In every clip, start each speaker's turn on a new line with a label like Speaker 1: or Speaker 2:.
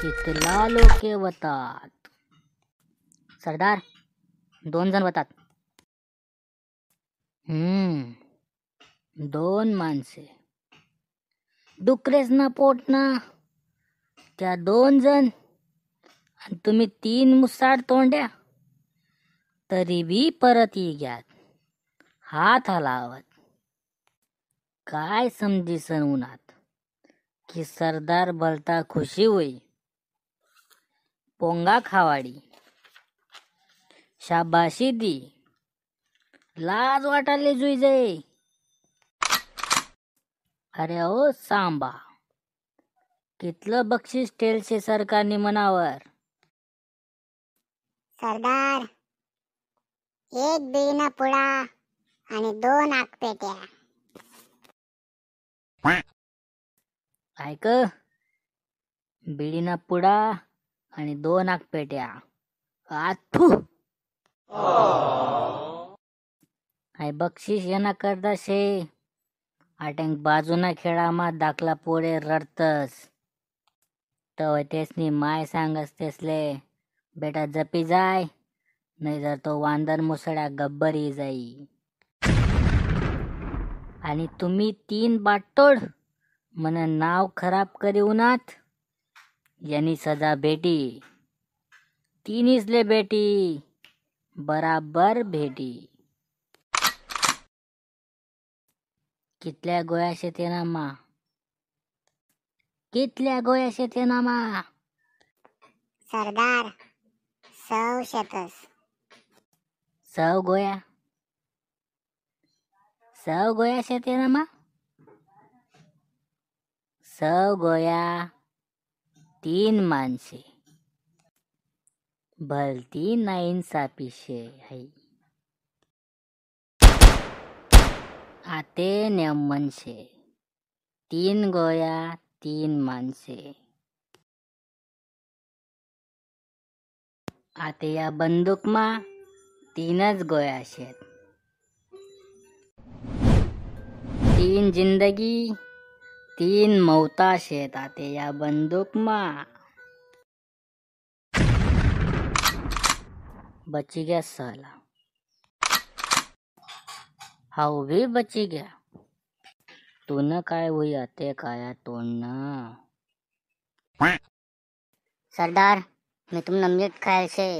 Speaker 1: कितला लोके वतात सरदार दोन जण वतात हम्म दोन माणसे डुकरेच ना पोट ना त्या दोन जण आणि तुम्ही तीन मुसाड तोंड्या तरी बी परत ये घ्यात हात हलावत काय समजी सण उन्हात की सरदार भलता खुशी होई पोंगा खावाडी शाबाशी दी लाज वाटाले जुईजे अरे ओ सांबा कितलं बक्षीस ठेलशे सरकारने मनावर सरदार एक बिना पुडा आणि दोन आकपेट्या ऐक बिडीना पुडा आणि दोन पेट्या, आथू आई बक्षीस येणा करता शे आटँक बाजूना खेळामा दाखला पोळे रडतस तव तेसनी माय सांगस तेसले बेटा जपी जाय जर तो वांदर मुसळ्या ही जाई आणि तुम्ही तीन बाटतोड मन नाव खराब करी उन्हात यानी सजा भेटी तिन्हीसले बेटी बराबर भेटी कितल्या गोया शेते नामा कितल्या गोया शेते नामा सरदार सव शेतस सव गोया सव गोया शेते नामा सव गोया तीन माणसे भलती सापिशे है आते नेमनशे तीन गोया तीन माणसे आते या बंदूकमा तीनच गोया शेत तीन जिंदगी तीन मवता शेतात या बंदूक मा बची गया साला हाउ भी बची गया तूनं काय वही आते काया तोडणं सरदार मी तुम मीठ खाए से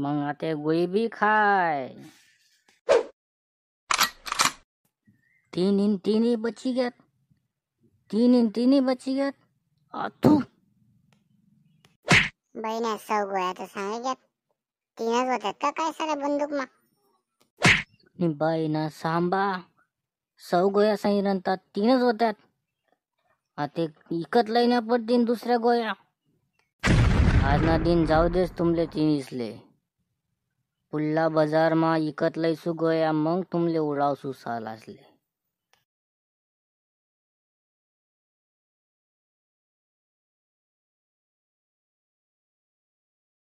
Speaker 1: आता गुई भी खाय तीन इन तीन ही बची तीन इन तीन ही बची गयात आथू बहिण्या सौ गोळ्या तर सांगितल्यात तीनच होत्यात का काय सारे बंदूक मा बाईना सांबा सौ गोया सांगितल्या तीनच होत्यात आता इकत लईना पडतीन दुसऱ्या गोया आज ना दिन जाऊ देस तुमले तीन इसले पुल्ला बाजार मा इकत लईसू गोया मग तुमले उडावसू साल असले